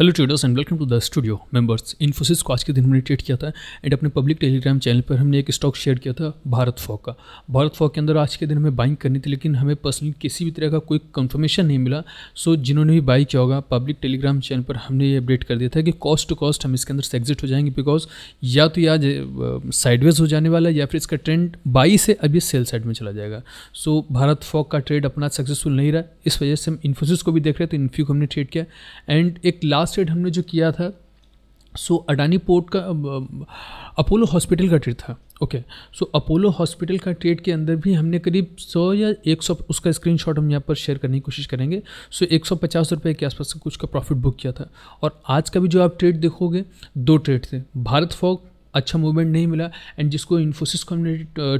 hello traders and welcome to the studio members Infosys को आज के दिन हमने ट्रेड किया था एंड अपने पब्लिक टेलीग्राम चैनल पर हमने एक स्टॉक शेयर किया था भारत फॉक का भारत फॉक के अंदर आज के दिन हमें बाइंग करनी थी लेकिन हमें पर्सनली किसी भी तरह का कोई कंफर्मेशन नहीं मिला सो so, जिन्होंने भी बाई किया होगा पब्लिक टेलीग्राम चैनल पर हमने ये अपडेट कर दिया था कि कॉस्ट टू कॉस्ट हम इसके अंदर से एग्जिट हो जाएंगे बिकॉज या तो आज साइडवेज हो जाने वाला या फिर इसका ट्रेंड बाई से अभी सेल साइड में चला जाएगा सो so, भारत फॉक का ट्रेड अपना सक्सेसफुल नहीं रहा इस वजह से हम इन्फोसिस को भी देख रहे थे तो इन्फ्यू को हमने ट्रेड किया एंड एक लास्ट लास्ट एड हमने जो किया था सो so, अडानी पोर्ट का अपोलो हॉस्पिटल का ट्रेड था ओके सो अपोलो हॉस्पिटल का ट्रेड के अंदर भी हमने करीब 100 या 100 उसका स्क्रीनशॉट हम यहाँ पर शेयर करने की कोशिश करेंगे सो एक सौ पचास के आसपास का कुछ का प्रॉफिट बुक किया था और आज का भी जो आप ट्रेड देखोगे दो ट्रेड थे भारत फॉक अच्छा मूवमेंट नहीं मिला एंड जिसको इन्फोसिस को हमने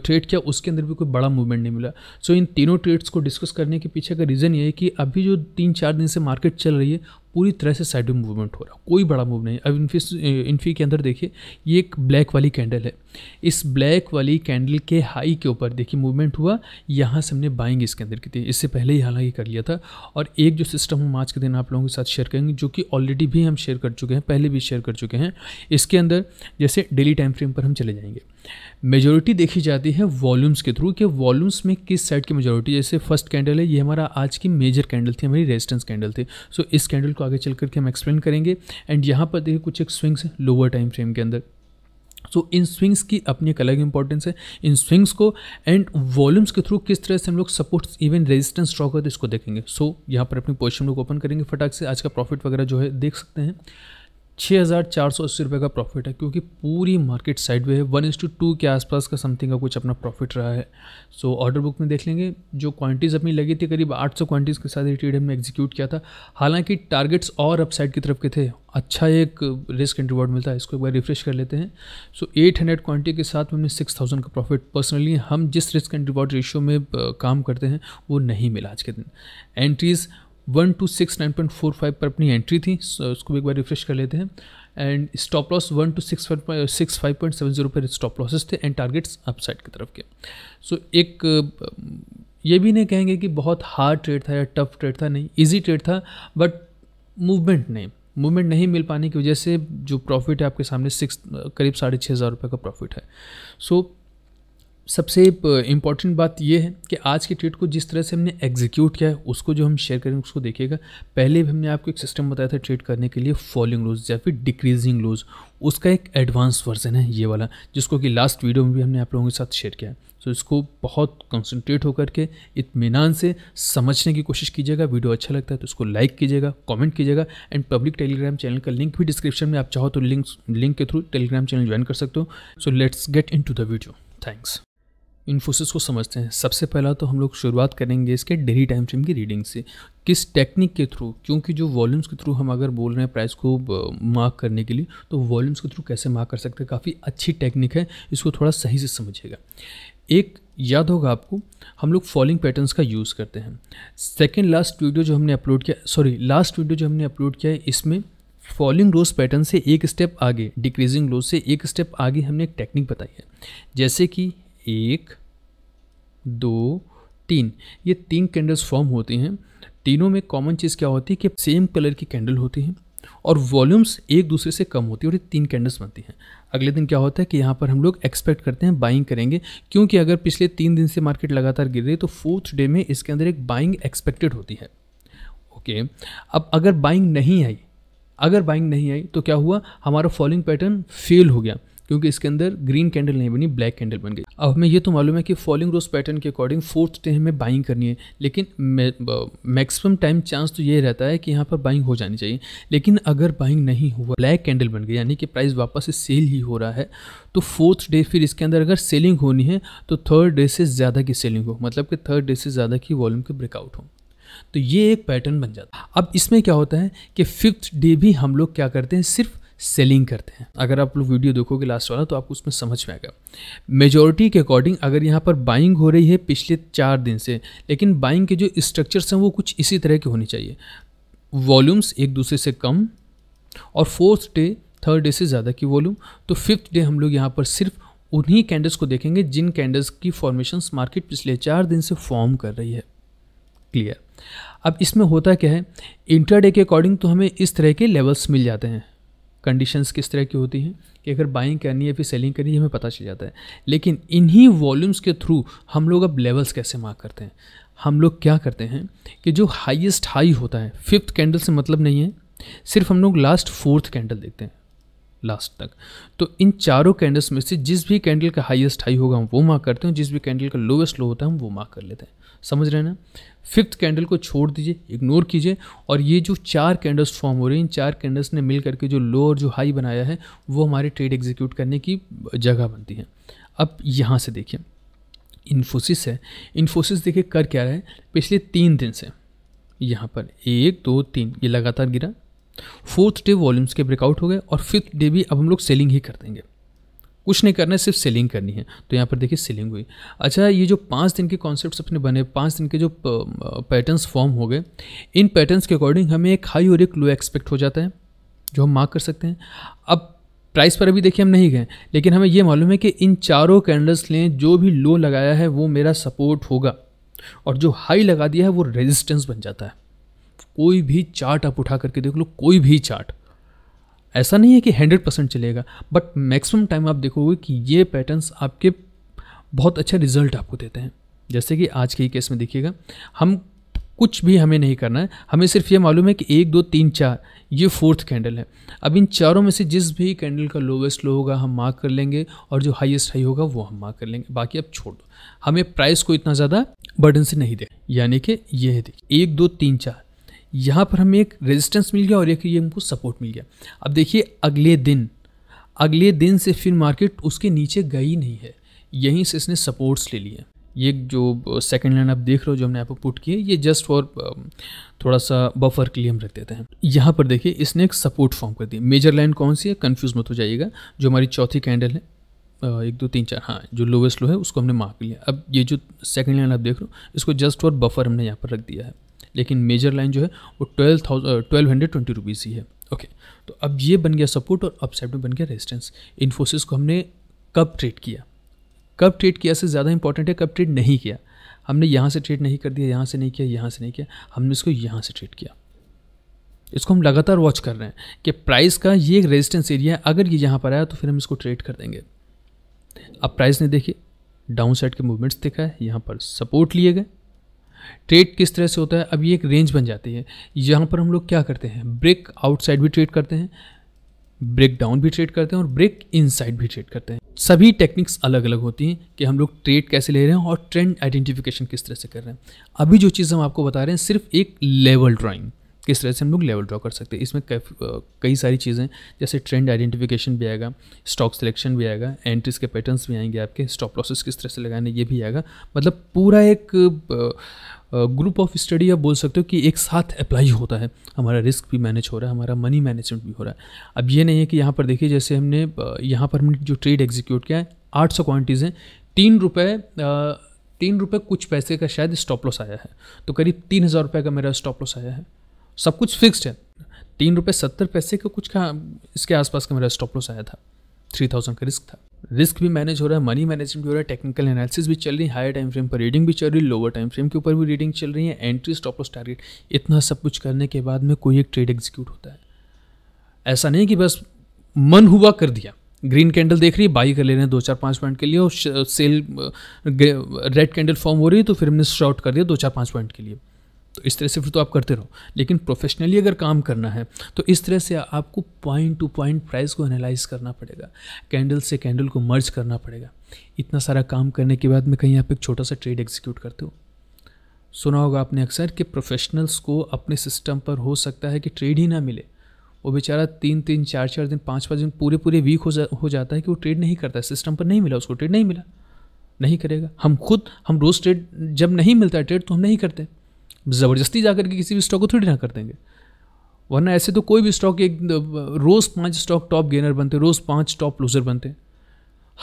ट्रेड किया उसके अंदर भी कोई बड़ा मूवमेंट नहीं मिला सो so, इन तीनों ट्रेड्स को डिस्कस करने के पीछे का रीज़न ये है कि अभी जो तीन चार दिन से मार्केट चल रही है पूरी तरह से साइड में मूवमेंट हो रहा कोई बड़ा मूव नहीं अब इन्फी इन्फी के अंदर देखिए ये एक ब्लैक वाली कैंडल है इस ब्लैक वाली कैंडल के हाई के ऊपर देखिए मूवमेंट हुआ यहाँ से हमने बाइंग इसके अंदर की थी इससे पहले ही हालांकि कर लिया था और एक जो सिस्टम हम आज के दिन आप लोगों के साथ शेयर करेंगे जो कि ऑलरेडी भी हम शेयर कर चुके हैं पहले भी शेयर कर चुके हैं इसके अंदर जैसे डेली टाइम फ्रेम पर हम चले जाएंगे मेजोरिटी देखी जाती है वॉल्यूम्स के थ्रू कि वॉल्यूम्स में किस साइड की मेजोरिटी जैसे फर्स्ट कैंडल है ये हमारा आज की मेजर कैंडल थी हमारी रेजिस्टेंस कैंडल थी सो so, इस कैंडल को आगे चल करके हम एक्सप्लेन करेंगे एंड यहाँ पर देखिए कुछ एक स्विंग्स है लोअर टाइम फ्रेम के अंदर सो so, इन स्विंग्स की अपनी एक अलग इंपॉर्टेंस है इन स्विंग्स को एंड वॉल्यूम्स के थ्रू किस तरह से हम लोग सपोर्ट्स इवन रेजिस्टेंस ड्रॉ करते इसको देखेंगे सो so, यहाँ पर अपनी पोजिशन लोग ओपन करेंगे फटाक से आज का प्रॉफिट वगैरह जो है देख सकते हैं छः हज़ार चार सौ अस्सी रुपये का प्रॉफिट है क्योंकि पूरी मार्केट साइड वे है वन इंस टू टू के आसपास का समथिंग का कुछ अपना प्रॉफिट रहा है सो ऑर्डर बुक में देख लेंगे जो क्वांटिटीज़ अपनी लगी थी करीब 800 क्वांटिटीज़ के साथ रिटेड हमने एग्जीक्यूट किया था हालांकि टारगेट्स और अपसाइड की तरफ के थे अच्छा एक रिस्क एंड रिवॉर्ड मिलता है इसको एक बार रिफ्रेश कर लेते हैं सो एट हंड्रेड क्वान्टिटी के साथ हमने सिक्स थाउजेंड का प्रॉफिट पर्सनली हम जिस रिस्क एंड रिवॉर्ड रेशियो में काम करते हैं वो नहीं मिला आज के दिन entries one two six nine point four five पर अपनी एंट्री थी उसको भी एक बार रिफ्रेश कर लेते हैं and stop loss one two six six five point seven zero पर स्टॉप लॉसेस थे एंड टारगेट्स अपसाइड की तरफ के सो so, एक ये भी नहीं कहेंगे कि बहुत हार्ड ट्रेड था या टफ ट्रेड था नहीं ईजी ट्रेड था बट मूवमेंट नहीं मूवमेंट नहीं मिल पाने की वजह से जो प्रॉफिट है आपके सामने सिक्स करीब साढ़े छः हज़ार रुपये का प्रॉफिट है सो so, सबसे इम्पॉर्टेंट बात यह है कि आज के ट्रेड को जिस तरह से हमने एग्जीक्यूट किया है उसको जो हम शेयर करेंगे उसको देखिएगा पहले भी हमने आपको एक सिस्टम बताया था ट्रेड करने के लिए फॉलिंग लोज या फिर डिक्रीजिंग लोज उसका एक एडवांस वर्जन है ये वाला जिसको कि लास्ट वीडियो में भी हमने आप लोगों के साथ शेयर किया है सो इसको बहुत कंसनट्रेट होकर के इतमान से समझने की कोशिश कीजिएगा वीडियो अच्छा लगता है तो उसको लाइक कीजिएगा कमेंट कीजिएगा एंड पब्लिक टेलीग्राम चैनल का लिंक भी डिस्क्रिप्शन में आप चाहो तो लिंक लिंक के थ्रू टेलीग्राम चैनल ज्वाइन कर सकते हो so let's get in the video thanks Infosys को समझते हैं सबसे पहला तो हम लोग शुरुआत करेंगे इसके डेली टाइम फ्रेम की रीडिंग से किस टेक्निक के थ्रू क्योंकि जो वॉल्यूम्स के थ्रू हम अगर बोल रहे हैं प्राइस को मार्क करने के लिए तो वॉल्यूम्स के थ्रू कैसे मार्क कर सकते हैं काफ़ी अच्छी टेक्निक है इसको थोड़ा सही से समझिएगा एक याद होगा आपको हम लोग फॉलोइंग पैटर्न्स का यूज़ करते हैं सेकेंड लास्ट वीडियो जो हमने अपलोड किया सॉरी लास्ट वीडियो जो हमने अपलोड किया है इसमें फॉलोइंग रोज पैटर्न से एक स्टेप आगे डिक्रीजिंग रोज से एक स्टेप आगे हमने एक टेक्निक बताई है जैसे कि एक दो तीन ये तीन कैंडल्स फॉर्म होते हैं तीनों में कॉमन चीज़ क्या होती है कि सेम कलर की कैंडल होती है और वॉल्यूम्स एक दूसरे से कम होती है और ये तीन कैंडल्स बनती हैं अगले दिन क्या होता है कि यहाँ पर हम लोग एक्सपेक्ट करते हैं बाइंग करेंगे क्योंकि अगर पिछले तीन दिन से मार्केट लगातार गिर रही है तो फोर्थ डे में इसके अंदर एक बाइंग एक्सपेक्टेड होती है ओके अब अगर बाइंग नहीं आई अगर बाइंग नहीं आई तो क्या हुआ हमारा फॉलोइंग पैटर्न फेल हो गया क्योंकि इसके अंदर ग्रीन कैंडल नहीं बनी ब्लैक कैंडल बन गई अब हमें ये तो मालूम है कि फॉलिंग रोज पैटर्न के अकॉर्डिंग फोर्थ डे हमें बाइंग करनी है लेकिन मैक्सिमम टाइम चांस तो ये रहता है कि यहाँ पर बाइंग हो जानी चाहिए लेकिन अगर बाइंग नहीं हुआ ब्लैक कैंडल बन गई यानी कि प्राइस वापस से सेल ही हो रहा है तो फोर्थ डे फिर इसके अंदर अगर सेलिंग होनी है तो थर्ड डे से ज़्यादा की सेलिंग हो मतलब कि थर्ड डे से ज़्यादा की वॉल्यूम के ब्रेकआउट हो तो ये एक पैटर्न बन जाता है अब इसमें क्या होता है कि फिफ्थ डे भी हम लोग क्या करते हैं सिर्फ सेलिंग करते हैं अगर आप लोग वीडियो देखोगे लास्ट वाला तो आपको उसमें समझ में आएगा मेजोरिटी के अकॉर्डिंग अगर यहाँ पर बाइंग हो रही है पिछले चार दिन से लेकिन बाइंग के जो स्ट्रक्चर्स हैं वो कुछ इसी तरह के होने चाहिए वॉल्यूम्स एक दूसरे से कम और फोर्थ डे थर्ड डे से ज़्यादा की वॉल्यूम तो फिफ्थ डे हम लोग यहाँ पर सिर्फ उन्हीं कैंडल्स को देखेंगे जिन कैंडल्स की फॉर्मेशन मार्केट पिछले चार दिन से फॉर्म कर रही है क्लियर अब इसमें होता क्या है इंटरडे के अकॉर्डिंग तो हमें इस तरह के लेवल्स मिल जाते हैं कंडीशंस किस तरह की होती हैं कि अगर बाइंग करनी है फिर सेलिंग करनी है हमें पता चल जाता है लेकिन इन्हीं वॉल्यूम्स के थ्रू हम लोग अब लेवल्स कैसे मार्क करते हैं हम लोग क्या करते हैं कि जो हाइएस्ट हाई होता है फिफ्थ कैंडल से मतलब नहीं है सिर्फ हम लोग लास्ट फोर्थ कैंडल देखते हैं लास्ट तक तो इन चारों कैंडल्स में से जिस भी कैंडल का हाईएस्ट हाई होगा हम वो मार्क करते हैं जिस भी कैंडल का लोवेस्ट लो होता है हम वो मार्क कर लेते हैं समझ रहे हैं ना फिफ्थ कैंडल को छोड़ दीजिए इग्नोर कीजिए और ये जो चार कैंडल्स फॉर्म हो रहे हैं इन चार कैंडल्स ने मिल करके जो लो और जो हाई बनाया है वो हमारे ट्रेड एग्जीक्यूट करने की जगह बनती है अब यहाँ से देखिए इन्फोसिस है इन्फोसिस देखिए कर क्या रहा है पिछले तीन दिन से यहाँ पर एक दो तीन ये लगातार गिरा फोर्थ डे वॉल्यूम्स के ब्रेकआउट हो गए और फिफ्थ डे भी अब हम लोग सेलिंग ही कर देंगे कुछ नहीं करना है सिर्फ सेलिंग करनी है तो यहाँ पर देखिए सेलिंग हुई अच्छा ये जो पाँच दिन के कॉन्सेप्ट अपने बने पाँच दिन के जो पैटर्न्स फॉर्म हो गए इन पैटर्न्स के अकॉर्डिंग हमें एक हाई और एक लो एक्सपेक्ट हो जाता है जो हम मार्क कर सकते हैं अब प्राइस पर अभी देखिए हम नहीं गए लेकिन हमें यह मालूम है कि इन चारों कैंडल्स ने जो भी लो लगाया है वो मेरा सपोर्ट होगा और जो हाई लगा दिया है वो रेजिस्टेंस बन जाता है कोई भी चार्ट आप उठा करके देख लो कोई भी चार्ट ऐसा नहीं है कि हंड्रेड परसेंट चलेगा बट मैक्सिमम टाइम आप देखोगे कि ये पैटर्न्स आपके बहुत अच्छा रिजल्ट आपको देते हैं जैसे कि आज के ही केस में देखिएगा हम कुछ भी हमें नहीं करना है हमें सिर्फ ये मालूम है कि एक दो तीन चार ये फोर्थ कैंडल है अब इन चारों में से जिस भी कैंडल का लोवेस्ट लो होगा हम मार्क कर लेंगे और जो हाईएस्ट हाई होगा वो हम मार्क कर लेंगे बाकी आप छोड़ दो हमें प्राइस को इतना ज़्यादा बर्डन से नहीं दे यानी कि ये है देखिए एक दो तीन चार यहाँ पर हमें एक रेजिस्टेंस मिल गया और एक ये हमको सपोर्ट मिल गया अब देखिए अगले दिन अगले दिन से फिर मार्केट उसके नीचे गई नहीं है यहीं से इसने सपोर्ट्स ले लिए ये जो सेकंड लाइन आप देख रहे हो जो हमने आपको पुट किए ये जस्ट फॉर थोड़ा सा बफर के लिए हम रख देते हैं यहाँ पर देखिए इसने एक सपोर्ट फॉर्म कर दिया मेजर लाइन कौन सी है कन्फ्यूज मत हो जाइएगा जो हमारी चौथी कैंडल है एक दो तीन चार हाँ जो लोवेस्ट लो है उसको हमने मार्क लिया अब ये जो सेकंड लाइन आप देख रहे हो इसको जस्ट फॉर बफर हमने यहाँ पर रख दिया है लेकिन मेजर लाइन जो है वो twelve thousand twelve hundred twenty rupees ही है ओके तो अब ये बन गया सपोर्ट और अपसाइड में बन गया रेजिस्टेंस इन्फोसिस को हमने कब ट्रेड किया कब ट्रेड किया से ज़्यादा इंपॉर्टेंट है कब ट्रेड नहीं किया हमने यहाँ से ट्रेड नहीं कर दिया यहाँ से नहीं किया यहाँ से नहीं किया हमने इसको यहाँ से ट्रेड किया इसको हम लगातार वॉच कर रहे हैं कि प्राइस का ये एक रेजिस्टेंस एरिया है अगर ये यहाँ पर आया तो फिर हम इसको ट्रेड कर देंगे अब प्राइस ने देखिए डाउन साइड के मूवमेंट्स दिखा है यहाँ पर सपोर्ट लिए गए ट्रेड किस तरह से होता है अब ये एक रेंज बन जाती है यहाँ पर हम लोग क्या करते हैं ब्रेक आउटसाइड भी ट्रेड करते हैं ब्रेक डाउन भी ट्रेड करते हैं और ब्रेक इनसाइड भी ट्रेड करते हैं सभी टेक्निक्स अलग अलग होती हैं कि हम लोग ट्रेड कैसे ले रहे हैं और ट्रेंड आइडेंटिफिकेशन किस तरह से कर रहे हैं अभी जो चीज़ हम आपको बता रहे हैं सिर्फ एक लेवल ड्राइंग किस तरह से हम लोग लेवल ड्रॉ कर सकते हैं इसमें कई सारी चीज़ें जैसे ट्रेंड आइडेंटिफिकेशन भी आएगा स्टॉक सिलेक्शन भी आएगा एंट्रीज के पैटर्न्स भी आएंगे आपके स्टॉप लॉसेस किस तरह से लगाने ये भी आएगा मतलब पूरा एक ग्रुप ऑफ स्टडी आप बोल सकते हो कि एक साथ अप्लाई होता है हमारा रिस्क भी मैनेज हो रहा है हमारा मनी मैनेजमेंट भी हो रहा है अब ये नहीं है कि यहाँ पर देखिए जैसे हमने यहाँ पर हमने जो ट्रेड एग्जीक्यूट किया है आठ सौ क्वान्टिटीज़ हैं तीन रुपये तीन रुपये कुछ पैसे का शायद स्टॉप लॉस आया है तो करीब तीन हज़ार रुपये का मेरा स्टॉप लॉस आया है सब कुछ फिक्स्ड है तीन रुपये सत्तर पैसे का कुछ का इसके आसपास का मेरा स्टॉप लॉस आया था थ्री थाउजेंड का रिस्क था रिस्क भी मैनेज हो रहा है मनी मैनेजमेंट भी हो रहा है टेक्निकल एनालिसिस भी चल रही है हायर टाइम फ्रेम पर रीडिंग भी चल रही है लोअर टाइम फ्रेम के ऊपर भी रीडिंग चल रही है एंट्री स्टॉप लॉस टारगेट इतना सब कुछ करने के बाद में कोई एक ट्रेड एग्जीक्यूट होता है ऐसा नहीं कि बस मन हुआ कर दिया ग्रीन कैंडल देख रही है बाई कर ले रहे हैं दो चार पाँच पॉइंट के लिए और सेल रेड कैंडल फॉर्म हो रही है तो फिर हमने शॉर्ट कर दिया दो चार पाँच पॉइंट के लिए तो इस तरह से फिर तो आप करते रहो लेकिन प्रोफेशनली अगर काम करना है तो इस तरह से आपको पॉइंट टू पॉइंट प्राइस को एनालाइज करना पड़ेगा कैंडल से कैंडल को मर्ज करना पड़ेगा इतना सारा काम करने के बाद में कहीं आप एक छोटा सा ट्रेड एग्जीक्यूट करते हो सुना होगा आपने अक्सर कि प्रोफेशनल्स को अपने सिस्टम पर हो सकता है कि ट्रेड ही ना मिले वो बेचारा तीन तीन चार चार दिन पाँच पाँच दिन पूरे पूरे वीक हो जा हो जाता है कि वो ट्रेड नहीं करता है सिस्टम पर नहीं मिला उसको ट्रेड नहीं मिला नहीं करेगा हम खुद हम रोज़ ट्रेड जब नहीं मिलता है ट्रेड तो हम नहीं करते ज़बरदस्ती जाकर के किसी भी स्टॉक को थोड़ी ना कर देंगे वरना ऐसे तो कोई भी स्टॉक एक रोज़ पाँच स्टॉक टॉप गेनर बनते रोज़ पाँच टॉप लूज़र बनते हैं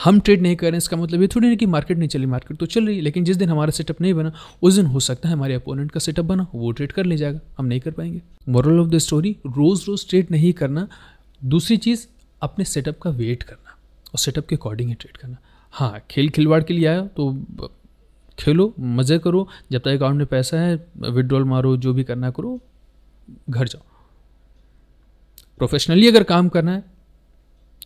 हम ट्रेड नहीं कर रहे हैं इसका मतलब ये थोड़ी नहीं कि मार्केट नहीं चली मार्केट तो चल रही है लेकिन जिस दिन हमारा सेटअप नहीं बना उस दिन हो सकता है हमारे अपोनेंट का सेटअप बना वो ट्रेड कर ले जाएगा हम नहीं कर पाएंगे मॉरल ऑफ द स्टोरी रोज़ रोज़ ट्रेड नहीं करना दूसरी चीज़ अपने सेटअप का वेट करना और सेटअप के अकॉर्डिंग ही ट्रेड करना हाँ खेल खिलवाड़ के लिए आया तो खेलो मज़े करो जब तक अकाउंट में पैसा है विड्रॉल मारो जो भी करना करो घर जाओ प्रोफेशनली अगर काम करना है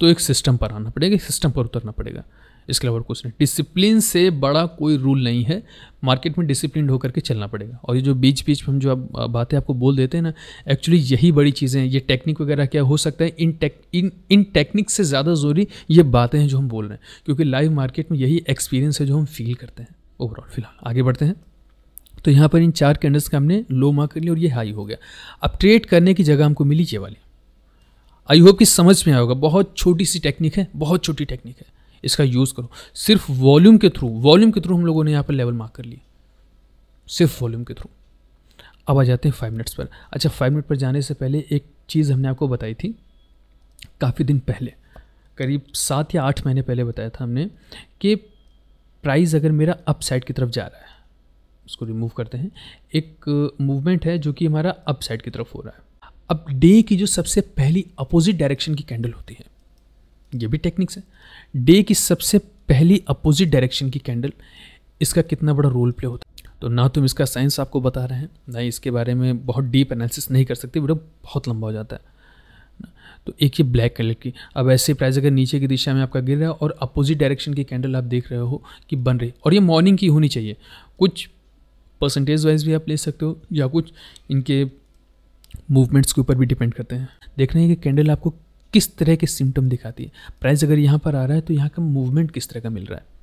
तो एक सिस्टम पर आना पड़ेगा एक सिस्टम पर उतरना पड़ेगा इसके अलावा कुछ नहीं डिसिप्लिन से बड़ा कोई रूल नहीं है मार्केट में डिसिप्लिन होकर के चलना पड़ेगा और ये जो बीच बीच में हम जो आप बातें आपको बोल देते हैं ना एक्चुअली यही बड़ी चीज़ें हैं ये टेक्निक वगैरह क्या हो सकता है इन टेक इन इन टेक्निक से ज़्यादा ज़रूरी ये बातें हैं जो हम बोल रहे हैं क्योंकि लाइव मार्केट में यही एक्सपीरियंस है जो हम फील करते हैं ओवरऑल फिलहाल आगे बढ़ते हैं तो यहाँ पर इन चार कैंडल्स का हमने लो मार्क कर लिया और ये हाई हो गया अब ट्रेड करने की जगह हमको मिली ये वाली आई होप कि समझ में आएगा बहुत छोटी सी टेक्निक है बहुत छोटी टेक्निक है इसका यूज़ करो सिर्फ वॉल्यूम के थ्रू वॉल्यूम के थ्रू हम लोगों ने यहाँ पर लेवल मार्क कर लिया सिर्फ वॉल्यूम के थ्रू अब आ जाते हैं फाइव मिनट्स पर अच्छा फाइव मिनट पर जाने से पहले एक चीज़ हमने आपको बताई थी काफ़ी दिन पहले करीब सात या आठ महीने पहले बताया था हमने कि प्राइस अगर मेरा अपसाइड की तरफ जा रहा है उसको रिमूव करते हैं एक मूवमेंट है जो कि हमारा अपसाइड की तरफ हो रहा है अब डे की जो सबसे पहली अपोजिट डायरेक्शन की कैंडल होती है ये भी टेक्निक्स है डे की सबसे पहली अपोजिट डायरेक्शन की कैंडल इसका कितना बड़ा रोल प्ले होता है तो ना तुम इसका साइंस आपको बता रहे हैं ना इसके बारे में बहुत डीप एनालिसिस नहीं कर सकते वीडियो बहुत लंबा हो जाता है तो एक ये ब्लैक कलर की अब ऐसे प्राइस अगर नीचे की दिशा में आपका गिर रहा है और अपोजिट डायरेक्शन की कैंडल आप देख रहे हो कि बन रही और ये मॉर्निंग की होनी चाहिए कुछ परसेंटेज वाइज भी आप ले सकते हो या कुछ इनके मूवमेंट्स के ऊपर भी डिपेंड करते हैं देखना है कि कैंडल आपको किस तरह के सिम्टम दिखाती है प्राइस अगर यहाँ पर आ रहा है तो यहाँ का मूवमेंट किस तरह का मिल रहा है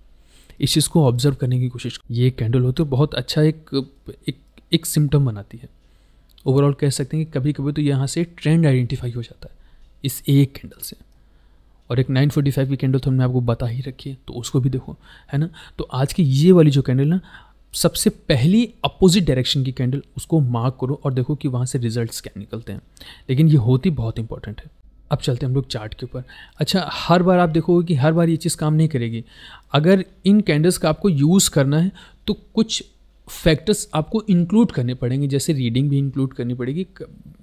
इस चीज़ को ऑब्जर्व करने की कोशिश ये कैंडल होते तो बहुत अच्छा एक एक, एक सिम्टम बनाती है ओवरऑल कह सकते हैं कि कभी कभी तो यहाँ से ट्रेंड आइडेंटिफाई हो जाता है इस एक कैंडल से और एक 945 की कैंडल तो हमने आपको बता ही रखी है तो उसको भी देखो है ना तो आज की ये वाली जो कैंडल ना सबसे पहली अपोजिट डायरेक्शन की कैंडल उसको मार्क करो और देखो कि वहाँ से रिजल्ट्स क्या निकलते हैं लेकिन ये होती बहुत इंपॉर्टेंट है अब चलते हैं हम लोग चार्ट के ऊपर अच्छा हर बार आप देखोगे कि हर बार ये चीज़ काम नहीं करेगी अगर इन कैंडल्स का आपको यूज़ करना है तो कुछ फैक्टर्स आपको इंक्लूड करने पड़ेंगे जैसे रीडिंग भी इंक्लूड करनी पड़ेगी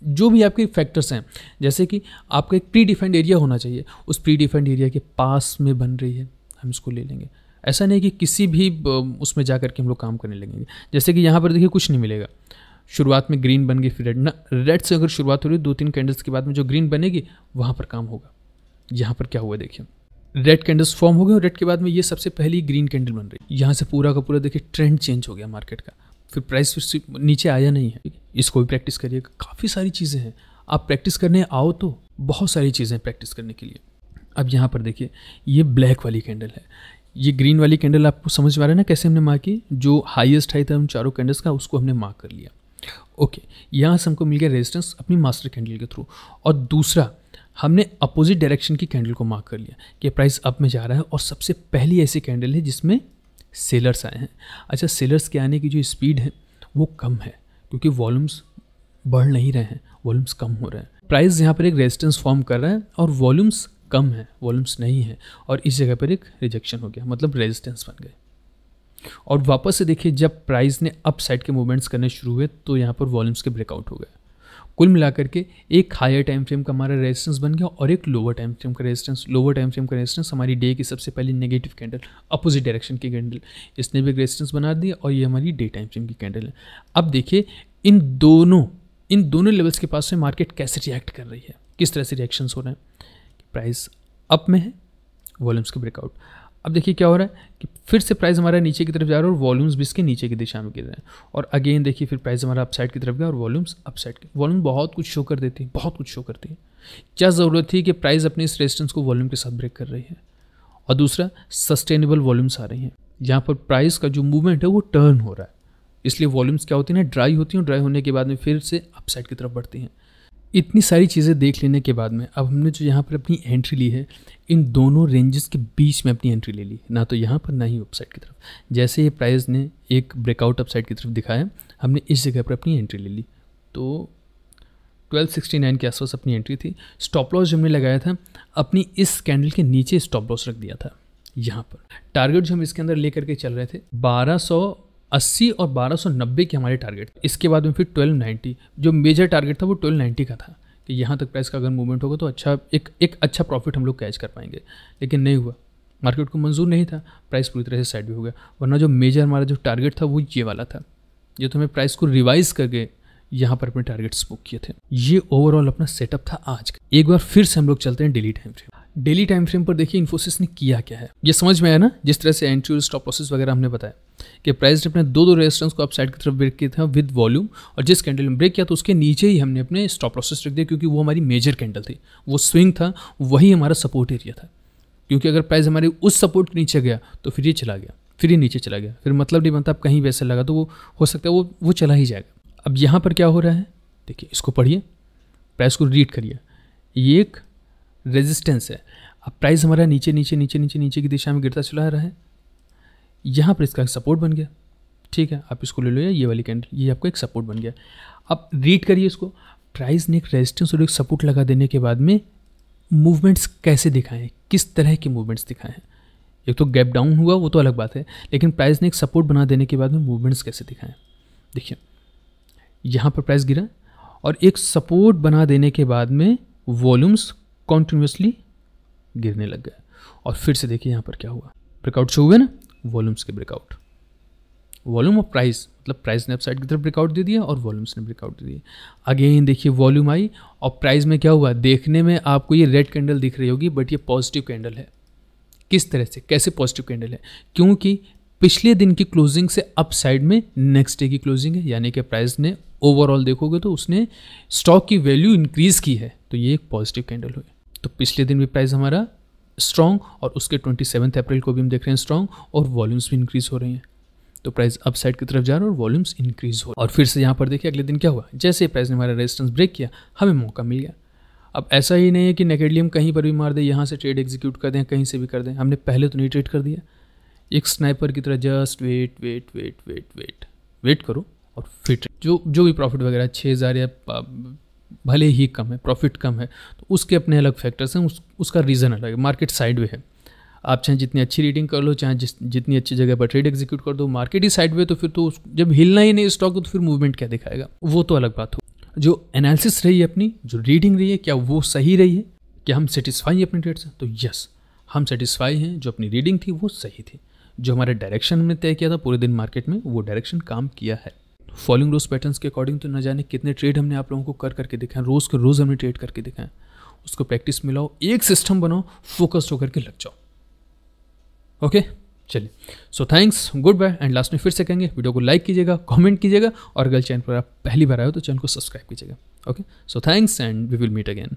जो भी आपके फैक्टर्स हैं जैसे कि आपका एक प्री डिफाइंड एरिया होना चाहिए उस प्री डिफाइंड एरिया के पास में बन रही है हम इसको ले लेंगे ऐसा नहीं कि किसी भी उसमें जा करके हम लोग काम करने लगेंगे जैसे कि यहाँ पर देखिए कुछ नहीं मिलेगा शुरुआत में ग्रीन बन गई फिर रेड ना रेड से अगर शुरुआत हो रही है दो तीन कैंडल्स के बाद में जो ग्रीन बनेगी वहाँ पर काम होगा यहाँ पर क्या हुआ देखिए रेड कैंडल्स फॉर्म हो गए और रेड के बाद में ये सबसे पहली ग्रीन कैंडल बन रही है यहाँ से पूरा का पूरा देखिए ट्रेंड चेंज हो गया मार्केट का फिर प्राइस फिर नीचे आया नहीं है इसको भी प्रैक्टिस करिएगा काफ़ी सारी चीज़ें हैं आप प्रैक्टिस करने आओ तो बहुत सारी चीज़ें प्रैक्टिस करने के लिए अब यहाँ पर देखिए ये ब्लैक वाली कैंडल है ये ग्रीन वाली कैंडल आपको समझ आ रहा है ना कैसे हमने मार की जो हाईएस्ट हाई था उन चारों कैंडल्स का उसको हमने मार्क कर लिया ओके यहाँ से हमको मिल गया रेजिस्टेंस अपनी मास्टर कैंडल के थ्रू और दूसरा हमने अपोजिट डायरेक्शन की कैंडल को मार्क कर लिया कि प्राइस अप में जा रहा है और सबसे पहली ऐसी कैंडल है जिसमें सेलर्स आए हैं अच्छा सेलर्स के आने की जो स्पीड है वो कम है क्योंकि वॉल्यूम्स बढ़ नहीं रहे हैं वॉल्यूम्स कम हो रहे हैं प्राइस यहाँ पर एक रेजिस्टेंस फॉर्म कर रहा है और वॉल्यूम्स कम है वॉल्यूम्स नहीं है और इस जगह पर एक रिजेक्शन हो गया मतलब रेजिस्टेंस बन गए और वापस से देखिए जब प्राइस ने अप साइड के मूवमेंट्स करने शुरू हुए तो यहाँ पर वॉल्यूम्स के ब्रेकआउट हो गए कुल मिलाकर के एक हायर टाइम फ्रेम का हमारा रेजिस्टेंस बन गया और एक लोअर टाइम फ्रेम का रेजिस्टेंस लोअर टाइम फ्रेम का रेजिस्टेंस हमारी डे की सबसे पहली नेगेटिव कैंडल अपोजिट डायरेक्शन की कैंडल इसने भी एक रेजिस्टेंस बना दिया और ये हमारी डे टाइम फ्रेम की कैंडल है अब देखिए इन दोनों इन दोनों लेवल्स के पास में मार्केट कैसे रिएक्ट कर रही है किस तरह से रिएक्शंस हो रहे हैं प्राइस अप में है वॉल्यूम्स के ब्रेकआउट अब देखिए क्या हो रहा है कि फिर से प्राइस हमारा नीचे की तरफ जा रहा है और वॉल्यूम्स भी इसके नीचे की दिशा में गिर रहे हैं और अगेन देखिए फिर प्राइस हमारा अपसाइड की तरफ गया और वॉल्यूम्स अपसाइड के वॉल्यूम बहुत कुछ शो कर देती है बहुत कुछ शो करती है क्या ज़रूरत थी कि प्राइस अपने इस रेजिस्टेंस को वॉल्यूम के साथ ब्रेक कर रही है और दूसरा सस्टेनेबल वॉल्यूम्स आ रही हैं जहाँ पर प्राइस का जो मूवमेंट है वो टर्न हो रहा है इसलिए वॉल्यूम्स क्या होती हैं ड्राई होती हैं ड्राई होने के बाद में फिर से अपसाइड की तरफ बढ़ती हैं इतनी सारी चीज़ें देख लेने के बाद में अब हमने जो यहाँ पर अपनी एंट्री ली है इन दोनों रेंजेस के बीच में अपनी एंट्री ले ली ना तो यहाँ पर ना ही अपसाइड की तरफ जैसे ये प्राइस ने एक ब्रेकआउट अपसाइड की तरफ दिखाया हमने इस जगह पर अपनी एंट्री ले ली तो 1269 के आसपास अपनी एंट्री थी स्टॉप लॉस जो हमने लगाया था अपनी इस कैंडल के नीचे स्टॉप लॉस रख दिया था यहाँ पर टारगेट जो हम इसके अंदर ले करके चल रहे थे बारह अस्सी और बारह सौ नब्बे के हमारे टारगेट इसके बाद में फिर ट्वेल्व नाइन्टी जो मेजर टारगेट था वो ट्वेल्व नाइन्टी का था कि यहाँ तक प्राइस का अगर मूवमेंट होगा तो अच्छा एक एक अच्छा प्रॉफिट हम लोग कैच कर पाएंगे लेकिन नहीं हुआ मार्केट को मंजूर नहीं था प्राइस पूरी तरह से साइड भी हो गया वरना जो मेजर हमारा जो टारगेट था वो ये वाला था ये तो हमें प्राइस को रिवाइज करके यहाँ पर अपने टारगेट्स बुक किए थे ये ओवरऑल अपना सेटअप था आज का एक बार फिर से हम लोग चलते हैं daily time frame daily time frame पर देखिए इन्फोसिस ने किया क्या है ये समझ में आया ना जिस तरह से एंट्री और स्टॉप प्रोसेस वगैरह हमने बताया कि प्राइस ने अपने दो दो रेजिस्टेंस को साइड की तरफ ब्रेक किया था विद वॉल्यूम और जिस कैंडल में ब्रेक किया तो उसके नीचे ही हमने अपने स्टॉप प्रोसेस रख दिया क्योंकि वो हमारी मेजर कैंडल थी वो स्विंग था वही हमारा सपोर्ट एरिया था क्योंकि अगर प्राइस हमारे उस सपोर्ट के नीचे गया तो फिर ये चला गया फिर ये नीचे चला गया फिर मतलब नहीं बनता आप कहीं वैसे लगा तो वो हो सकता है वो वो चला ही जाएगा अब यहाँ पर क्या हो रहा है देखिए इसको पढ़िए प्राइस को रीड करिए ये एक रेजिस्टेंस है अब प्राइस हमारा नीचे नीचे नीचे नीचे नीचे की दिशा में गिरता चला रहा है यहाँ पर इसका सपोर्ट बन गया ठीक है आप इसको ले लो ये वाली कैंडल ये आपका एक सपोर्ट बन गया अब रीड करिए इसको प्राइस ने एक रेजिस्टेंस और एक सपोर्ट लगा देने के बाद में मूवमेंट्स कैसे दिखाएं किस तरह के मूवमेंट्स दिखाएं एक तो गैप डाउन हुआ वो तो अलग बात है लेकिन प्राइस ने एक सपोर्ट बना देने के बाद में मूवमेंट्स कैसे दिखाएं देखिए यहाँ पर प्राइस गिरा और एक सपोर्ट बना देने के बाद में वॉल्यूम्स कॉन्टिन्यूसली गिरने लग गया और फिर से देखिए यहाँ पर क्या हुआ ब्रेकआउट शो हुए ना वॉल्यूम्स के ब्रेकआउट वॉल्यूम और प्राइस मतलब प्राइस ने अपसाइड की तरफ ब्रेकआउट दे दिया और वॉल्यूम्स ने ब्रेकआउट दे दिया अगेन देखिए वॉल्यूम आई और प्राइस में क्या हुआ देखने में आपको ये रेड कैंडल दिख रही होगी बट ये पॉजिटिव कैंडल है किस तरह से कैसे पॉजिटिव कैंडल है क्योंकि पिछले दिन की क्लोजिंग से अप साइड में नेक्स्ट डे की क्लोजिंग है यानी कि प्राइस ने ओवरऑल देखोगे तो उसने स्टॉक की वैल्यू इंक्रीज़ की है तो ये एक पॉजिटिव कैंडल हुई तो पिछले दिन भी प्राइस हमारा स्ट्रॉन्ग और उसके ट्वेंटी सेवन्थ अप्रैल को भी हम देख रहे हैं स्ट्रॉन्ग और वॉल्यूम्स भी इंक्रीज़ हो रहे हैं तो प्राइस अप साइड की तरफ जा रहा है और वॉल्यूम्स इंक्रीज हो और फिर से यहाँ पर देखिए अगले दिन क्या हुआ जैसे प्राइस ने हमारा रेजिस्टेंस ब्रेक किया हमें मौका मिल गया अब ऐसा ही नहीं है कि नेकेडलियम कहीं पर भी मार दें यहाँ से ट्रेड एग्जीक्यूट कर दें कहीं से भी कर दें हमने पहले तो नहीं ट्रेड कर दिया एक स्नाइपर की तरह just wait wait wait wait wait wait करो और फिर जो जो भी प्रॉफिट वगैरह छः हज़ार या भले ही कम है प्रॉफिट कम है तो उसके अपने अलग फैक्टर्स हैं उस उसका रीज़न अलग है मार्केट साइडवे है आप चाहे जितनी अच्छी रीडिंग कर लो चाहे जिस जितनी अच्छी जगह पर ट्रेड एग्जीक्यूट कर दो मार्केट ही साइडवे तो फिर तो जब हिलना ही नहीं स्टॉक तो फिर मूवमेंट क्या दिखाएगा वो तो अलग बात हो जो एनालिसिस रही है अपनी जो रीडिंग रही है क्या वो सही रही है क्या हम सेटिस्फाई हैं अपने ट्रेड से तो यस हम सेटिस्फाई हैं जो अपनी रीडिंग थी वो सही थी जो हमारे डायरेक्शन में तय किया था पूरे दिन मार्केट में वो डायरेक्शन काम किया है फॉलोइंग रोज पैटर्न्स के अकॉर्डिंग तो न जाने कितने ट्रेड हमने आप लोगों को कर करके दिखाएं रोज़ के रोज़ हमने ट्रेड करके दिखाएं उसको प्रैक्टिस मिलाओ एक सिस्टम बनाओ फोकस्ड होकर के लग जाओ ओके चलिए so thanks goodbye and last में फिर से कहेंगे वीडियो को लाइक कीजिएगा कमेंट कीजिएगा और अगर चैनल पर आप पहली बार आए हो तो चैनल को सब्सक्राइब कीजिएगा okay so thanks and we will meet again